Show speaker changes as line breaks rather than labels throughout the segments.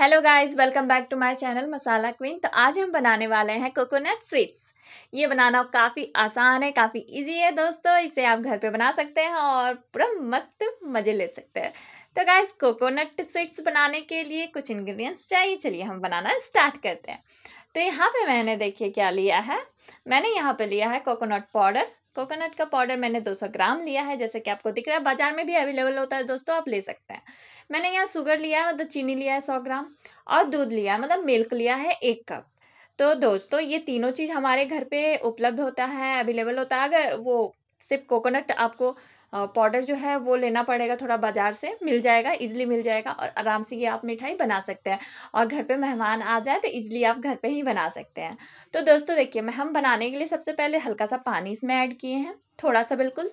hello guys welcome back to my channel Masala Queen तो आज हम बनाने वाले हैं कोकोनट स्वीट्स ये बनाना काफ़ी आसान है काफ़ी इजी है दोस्तों इसे आप घर पे बना सकते हैं और पूरा मस्त मज़े ले सकते हैं तो गाइस कोकोनट स्वीट्स बनाने के लिए कुछ इंग्रेडिएंट्स चाहिए चलिए हम बनाना स्टार्ट करते हैं तो यहाँ पर मैंने देखिए क्या लिया है मैंने यहाँ पर लिया है कोकोनट पाउडर कोकोनट का पाउडर मैंने 200 ग्राम लिया है जैसे कि आपको दिख रहा है बाजार में भी अवेलेबल होता है दोस्तों आप ले सकते हैं मैंने यहाँ शुगर लिया है मतलब चीनी लिया है सौ ग्राम और दूध लिया है मतलब मिल्क लिया है एक कप तो दोस्तों ये तीनों चीज़ हमारे घर पे उपलब्ध होता है अवेलेबल होता है अगर वो सिर्फ कोकोनट आपको पाउडर जो है वो लेना पड़ेगा थोड़ा बाज़ार से मिल जाएगा इजली मिल जाएगा और आराम से ये आप मिठाई बना सकते हैं और घर पे मेहमान आ जाए तो इजली आप घर पे ही बना सकते हैं तो दोस्तों देखिए मैं हम बनाने के लिए सबसे पहले हल्का सा पानी इसमें ऐड किए हैं थोड़ा सा बिल्कुल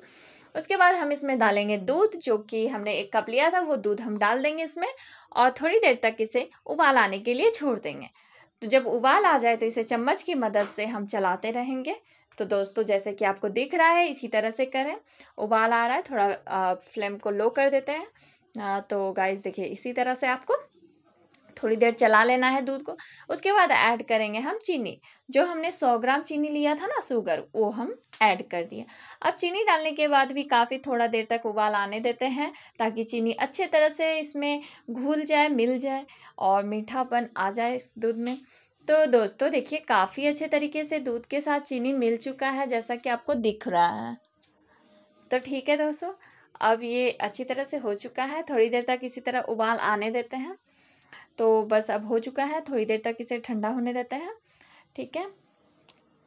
उसके बाद हम इसमें डालेंगे दूध जो कि हमने एक कप लिया था वो दूध हम डाल देंगे इसमें और थोड़ी देर तक इसे उबाल आने के लिए छोड़ देंगे तो जब उबाल आ जाए तो इसे चम्मच की मदद से हम चलाते रहेंगे तो दोस्तों जैसे कि आपको दिख रहा है इसी तरह से करें उबाल आ रहा है थोड़ा आ, फ्लेम को लो कर देते हैं आ, तो गाइस देखिए इसी तरह से आपको थोड़ी देर चला लेना है दूध को उसके बाद ऐड करेंगे हम चीनी जो हमने 100 ग्राम चीनी लिया था ना शुगर वो हम ऐड कर दिए अब चीनी डालने के बाद भी काफ़ी थोड़ा देर तक उबाल आने देते हैं ताकि चीनी अच्छे तरह से इसमें घुल जाए मिल जाए और मीठापन आ जाए इस दूध में तो दोस्तों देखिए काफ़ी अच्छे तरीके से दूध के साथ चीनी मिल चुका है जैसा कि आपको दिख रहा है तो ठीक है दोस्तों अब ये अच्छी तरह से हो चुका है थोड़ी देर तक इसी तरह उबाल आने देते हैं तो बस अब हो चुका है थोड़ी देर तक इसे ठंडा होने देते हैं ठीक है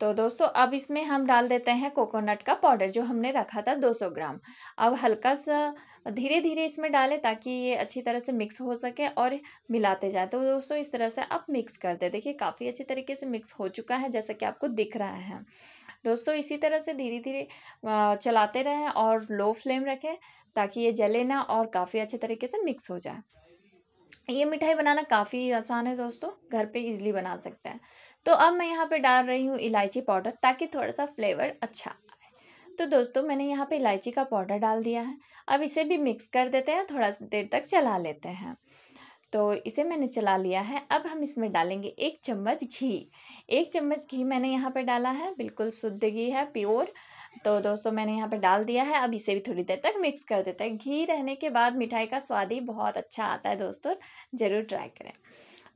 तो दोस्तों अब इसमें हम डाल देते हैं कोकोनट का पाउडर जो हमने रखा था 200 ग्राम अब हल्का सा धीरे धीरे इसमें डालें ताकि ये अच्छी तरह से मिक्स हो सके और मिलाते जाए तो दोस्तों इस तरह से आप मिक्स कर दें देखिए काफ़ी अच्छी तरीके से मिक्स हो चुका है जैसा कि आपको दिख रहा है दोस्तों इसी तरह से धीरे धीरे चलाते रहें और लो फ्लेम रखें ताकि ये जले ना और काफ़ी अच्छे तरीके से मिक्स हो जाए ये मिठाई बनाना काफ़ी आसान है दोस्तों घर पे इजीली बना सकते हैं तो अब मैं यहाँ पे डाल रही हूँ इलायची पाउडर ताकि थोड़ा सा फ्लेवर अच्छा आए तो दोस्तों मैंने यहाँ पे इलायची का पाउडर डाल दिया है अब इसे भी मिक्स कर देते हैं थोड़ा देर तक चला लेते हैं तो इसे मैंने चला लिया है अब हम इसमें डालेंगे एक चम्मच घी एक चम्मच घी मैंने यहाँ पर डाला है बिल्कुल शुद्ध घी है प्योर तो दोस्तों मैंने यहाँ पर डाल दिया है अब इसे भी थोड़ी देर तक मिक्स कर देते हैं घी रहने के बाद मिठाई का स्वाद ही बहुत अच्छा आता है दोस्तों ज़रूर ट्राई करें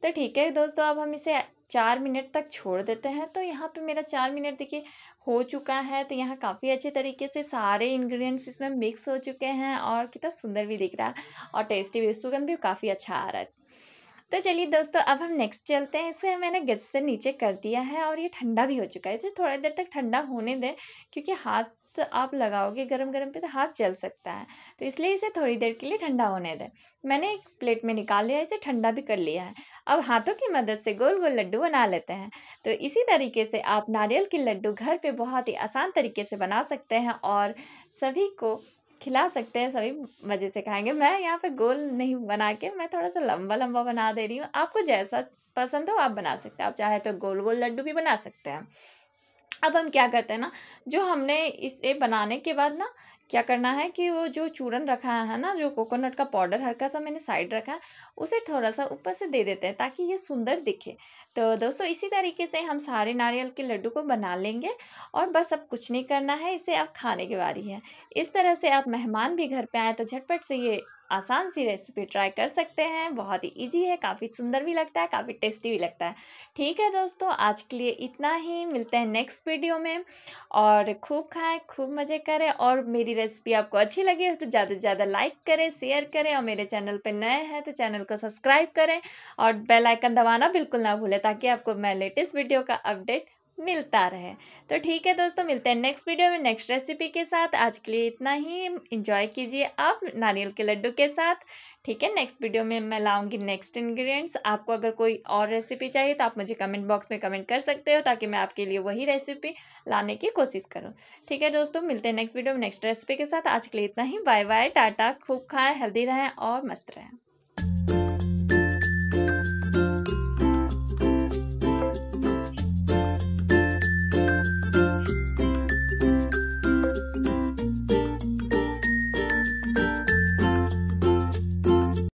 तो ठीक है दोस्तों अब हम इसे चार मिनट तक छोड़ देते हैं तो यहाँ पे मेरा चार मिनट देखिए हो चुका है तो यहाँ काफ़ी अच्छे तरीके से सारे इंग्रेडिएंट्स इसमें मिक्स हो चुके हैं और कितना सुंदर भी दिख रहा है और टेस्टी भी सुगंध भी काफ़ी अच्छा आ रहा है तो चलिए दोस्तों अब हम नेक्स्ट चलते हैं इसे मैंने गैस से नीचे कर दिया है और ये ठंडा भी हो चुका है इसे थोड़ी देर तक ठंडा होने दें क्योंकि हाथ तो आप लगाओगे गरम गरम पे तो हाथ जल सकता है तो इसलिए इसे थोड़ी देर के लिए ठंडा होने दें मैंने एक प्लेट में निकाल लिया इसे ठंडा भी कर लिया है अब हाथों की मदद से गोल गोल लड्डू बना लेते हैं तो इसी तरीके से आप नारियल के लड्डू घर पे बहुत ही आसान तरीके से बना सकते हैं और सभी को खिला सकते हैं सभी मज़े से खाएंगे मैं यहाँ पे गोल नहीं बना के मैं थोड़ा सा लंबा लंबा बना दे रही हूँ आपको जैसा पसंद हो आप बना सकते हैं आप चाहे तो गोल गोल लड्डू भी बना सकते हैं अब हम क्या करते हैं ना जो हमने इसे बनाने के बाद ना क्या करना है कि वो जो चूरन रखा है ना जो कोकोनट का पाउडर हल्का सा मैंने साइड रखा है उसे थोड़ा सा ऊपर से दे देते हैं ताकि ये सुंदर दिखे तो दोस्तों इसी तरीके से हम सारे नारियल के लड्डू को बना लेंगे और बस अब कुछ नहीं करना है इसे अब खाने की बारी है इस तरह से आप मेहमान भी घर पर आए तो झटपट से ये आसान सी रेसिपी ट्राई कर सकते हैं बहुत ही इजी है काफ़ी सुंदर भी लगता है काफ़ी टेस्टी भी लगता है ठीक है दोस्तों आज के लिए इतना ही मिलते हैं नेक्स्ट वीडियो में और खूब खाएं खूब मज़े करें और मेरी रेसिपी आपको अच्छी लगी हो तो ज़्यादा से ज़्यादा लाइक करें शेयर करें और मेरे चैनल पर नए हैं तो चैनल को सब्सक्राइब करें और बेलाइकन दबाना बिल्कुल ना भूलें ताकि आपको मैं लेटेस्ट वीडियो का अपडेट मिलता रहे तो ठीक है दोस्तों मिलते हैं नेक्स्ट वीडियो में नेक्स्ट रेसिपी के साथ आज के लिए इतना ही इंजॉय कीजिए आप नारियल के लड्डू के साथ ठीक है नेक्स्ट वीडियो में मैं लाऊंगी नेक्स्ट इंग्रेडिएंट्स आपको अगर कोई और रेसिपी चाहिए तो आप मुझे कमेंट बॉक्स में कमेंट कर सकते हो ताकि मैं आपके लिए वही रेसिपी लाने की कोशिश करूँ ठीक है दोस्तों मिलते हैं नेक्स्ट वीडियो में नेक्स्ट रेसिपी के साथ आज के लिए इतना ही बाय बाय टाटा खूब खाएँ हेल्दी रहें और मस्त रहें